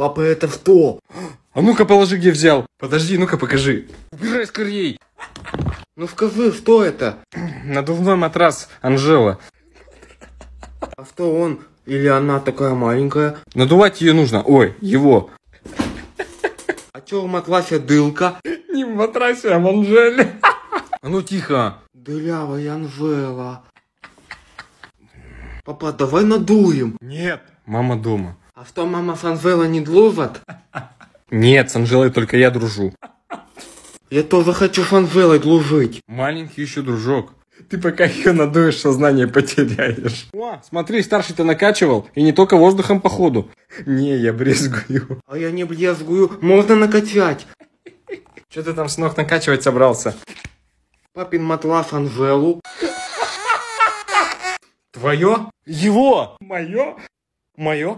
Папа, это что? А ну-ка положи, где взял. Подожди, ну-ка покажи. Убирай скорей. Ну скажи, что это? Надувной матрас, Анжела. А что он или она такая маленькая? Надувать ее нужно. Ой, его. А чё в матрасе дылка? Не в матрасе, а в Анжеле. А ну тихо. Дырявая Анжела. Папа, давай надуем. Нет, мама дома. А что мама с Анжелой не дружат? Нет, с Анжелой только я дружу. Я тоже хочу с Анжелой дружить. Маленький еще дружок. Ты пока ее надуешь, сознание потеряешь. О, смотри, старший ты накачивал, и не только воздухом походу. Не, я брезгую. А я не брезгую, можно накачать. Че ты там с ног накачивать собрался? Папин матлас Анжелу. Твое? Его! Мое? Мое?